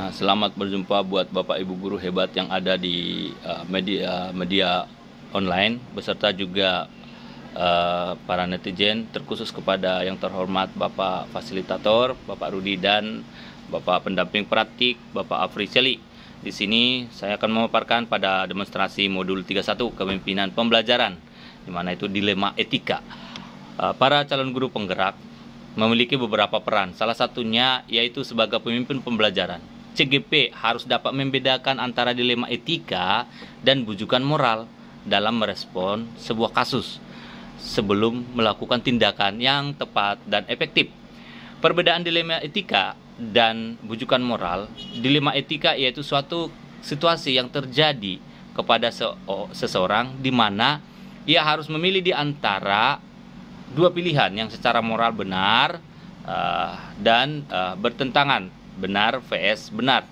Ah, selamat berjumpa buat Bapak Ibu guru hebat yang ada di uh, media media online beserta juga uh, para netizen terkhusus kepada yang terhormat Bapak fasilitator, Bapak Rudi dan Bapak pendamping praktik, Bapak Afri Di sini saya akan memaparkan pada demonstrasi modul 31 kepemimpinan pembelajaran di mana itu dilema etika. Uh, para calon guru penggerak memiliki beberapa peran. Salah satunya yaitu sebagai pemimpin pembelajaran. CGP harus dapat membedakan antara dilema etika dan bujukan moral dalam merespon sebuah kasus sebelum melakukan tindakan yang tepat dan efektif. Perbedaan dilema etika dan bujukan moral, dilema etika yaitu suatu situasi yang terjadi kepada se seseorang di mana ia harus memilih di antara dua pilihan yang secara moral benar uh, dan uh, bertentangan benar vs benar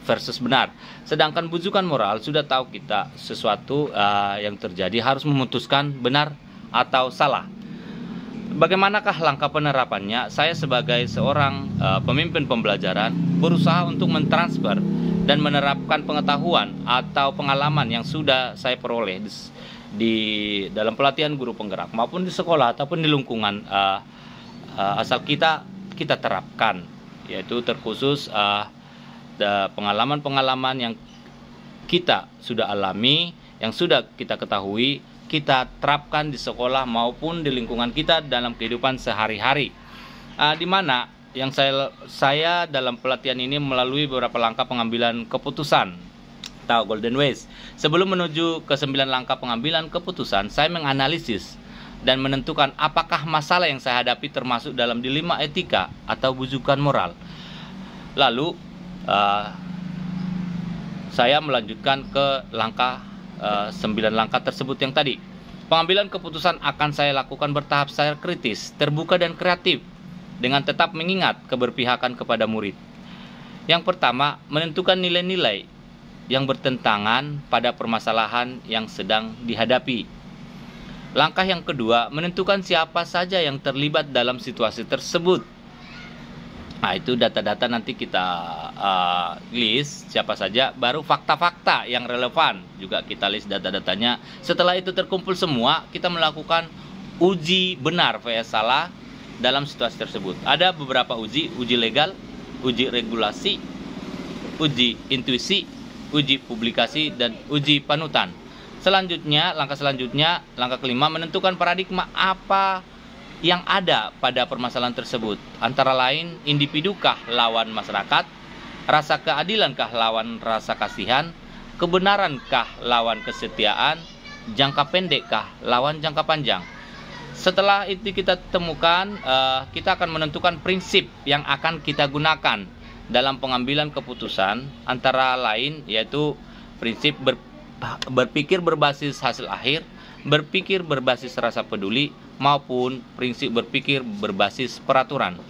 versus benar. Sedangkan bujukan moral sudah tahu kita sesuatu uh, yang terjadi harus memutuskan benar atau salah. Bagaimanakah langkah penerapannya? Saya sebagai seorang uh, pemimpin pembelajaran berusaha untuk mentransfer dan menerapkan pengetahuan atau pengalaman yang sudah saya peroleh di, di dalam pelatihan guru penggerak maupun di sekolah ataupun di lingkungan uh, uh, asal kita kita terapkan yaitu terkhusus uh, pengalaman-pengalaman yang kita sudah alami, yang sudah kita ketahui, kita terapkan di sekolah maupun di lingkungan kita dalam kehidupan sehari-hari. Uh, di mana yang saya saya dalam pelatihan ini melalui beberapa langkah pengambilan keputusan atau golden ways. Sebelum menuju ke sembilan langkah pengambilan keputusan, saya menganalisis dan menentukan apakah masalah yang saya hadapi termasuk dalam dilema etika atau bujukan moral. Lalu uh, saya melanjutkan ke langkah uh, eh, 9 langkah tersebut yang tadi. Pengambilan keputusan akan saya lakukan bertahap secara kritis, terbuka dan kreatif dengan tetap mengingat keberpihakan kepada murid. Yang pertama, menentukan nilai-nilai yang bertentangan pada permasalahan yang sedang dihadapi. Langkah yang kedua, menentukan siapa saja yang terlibat dalam situasi tersebut. Nah, itu data-data nanti kita uh, list siapa saja, baru fakta-fakta yang relevan juga kita list data-datanya. Setelah itu terkumpul semua, kita melakukan uji benar vs salah dalam situasi tersebut. Ada beberapa uji, uji legal, uji regulasi, uji intuisi, uji publikasi dan uji panutan. Selanjutnya, langkah selanjutnya, langkah kelima menentukan paradigma apa yang ada pada permasalahan tersebut. Antara lain, kah lawan masyarakat, rasa keadilankah lawan rasa kasihan, kebenarankah lawan kesetiaan, jangka pendekkah lawan jangka panjang. Setelah itu kita temukan, eh, kita akan menentukan prinsip yang akan kita gunakan dalam pengambilan keputusan antara lain yaitu prinsip ber berpikir berbasis hasil akhir, berpikir berbasis rasa peduli, maupun prinsip berpikir berbasis peraturan.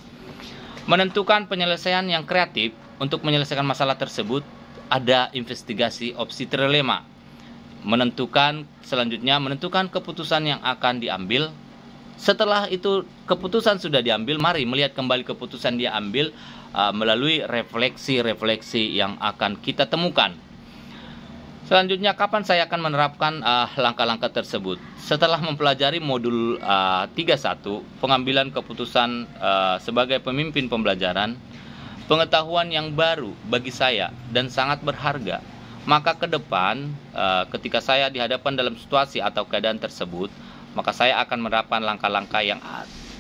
Menentukan penyelesaian yang kreatif untuk menyelesaikan masalah tersebut ada investigasi opsi trilema. Menentukan selanjutnya menentukan keputusan yang akan diambil. Setelah itu keputusan sudah diambil, mari melihat kembali keputusan dia ambil uh, melalui refleksi-refleksi yang akan kita temukan. Selanjutnya, kapan saya akan menerapkan eh, langkah-langkah uh, tersebut? Setelah mempelajari modul uh, eh, 31, pengambilan keputusan uh, sebagai pemimpin pembelajaran, pengetahuan yang baru bagi saya dan sangat berharga. Maka ke depan, uh, ketika saya dihadapkan dalam situasi atau keadaan tersebut, maka saya akan menerapkan langkah-langkah yang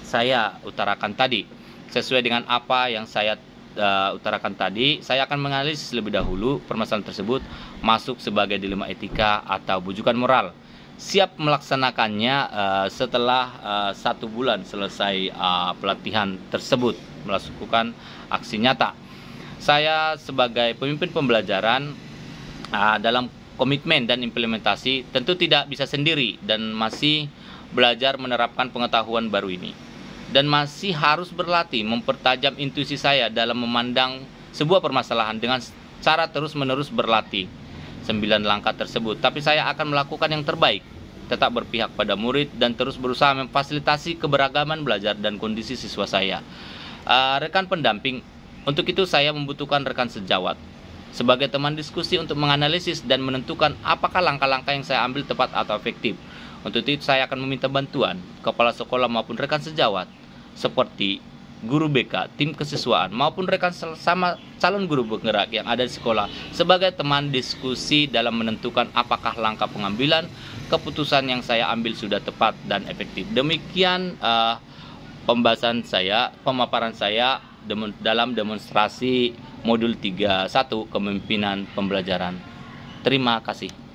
saya utarakan tadi, sesuai dengan apa yang saya uh, utarakan tadi, saya akan menganalisis lebih dahulu permasalahan tersebut masuk sebagai dilema etika atau bujukan moral. Siap melaksanakannya uh, setelah uh, satu bulan selesai uh, pelatihan tersebut melakukan aksi nyata. Saya sebagai pemimpin pembelajaran uh, dalam komitmen dan implementasi tentu tidak bisa sendiri dan masih belajar menerapkan pengetahuan baru ini dan masih harus berlatih mempertajam intuisi saya dalam memandang sebuah permasalahan dengan cara terus-menerus berlatih. Sembilan langkah tersebut, tapi saya akan melakukan yang terbaik, tetap berpihak pada murid dan terus berusaha memfasilitasi keberagaman belajar dan kondisi siswa saya. Uh, rekan pendamping, untuk itu saya membutuhkan rekan sejawat sebagai teman diskusi untuk menganalisis dan menentukan apakah langkah-langkah yang saya ambil tepat atau efektif. Untuk itu saya akan meminta bantuan kepala sekolah maupun rekan sejawat seperti guru BK, tim kesiswaan maupun rekan sama calon guru bergerak yang ada di sekolah sebagai teman diskusi dalam menentukan apakah langkah pengambilan keputusan yang saya ambil sudah tepat dan efektif. Demikian uh, pembahasan saya, pemaparan saya dem dalam demonstrasi modul 31 kemimpinan pembelajaran. Terima kasih.